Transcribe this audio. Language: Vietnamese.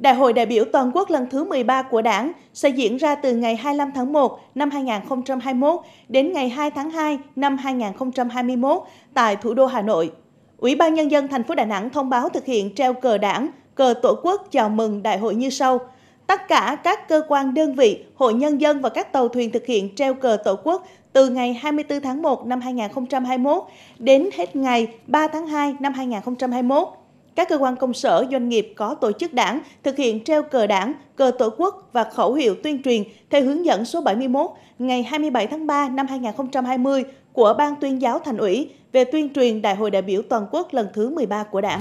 Đại hội đại biểu toàn quốc lần thứ 13 của Đảng sẽ diễn ra từ ngày 25 tháng 1 năm 2021 đến ngày 2 tháng 2 năm 2021 tại thủ đô Hà Nội. Ủy ban nhân dân thành phố Đà Nẵng thông báo thực hiện treo cờ Đảng, cờ Tổ quốc chào mừng đại hội như sau: Tất cả các cơ quan đơn vị, hội nhân dân và các tàu thuyền thực hiện treo cờ Tổ quốc từ ngày 24 tháng 1 năm 2021 đến hết ngày 3 tháng 2 năm 2021 các cơ quan công sở, doanh nghiệp có tổ chức đảng thực hiện treo cờ đảng, cờ tổ quốc và khẩu hiệu tuyên truyền theo hướng dẫn số 71 ngày 27 tháng 3 năm 2020 của Ban tuyên giáo Thành ủy về tuyên truyền Đại hội đại biểu toàn quốc lần thứ 13 của Đảng.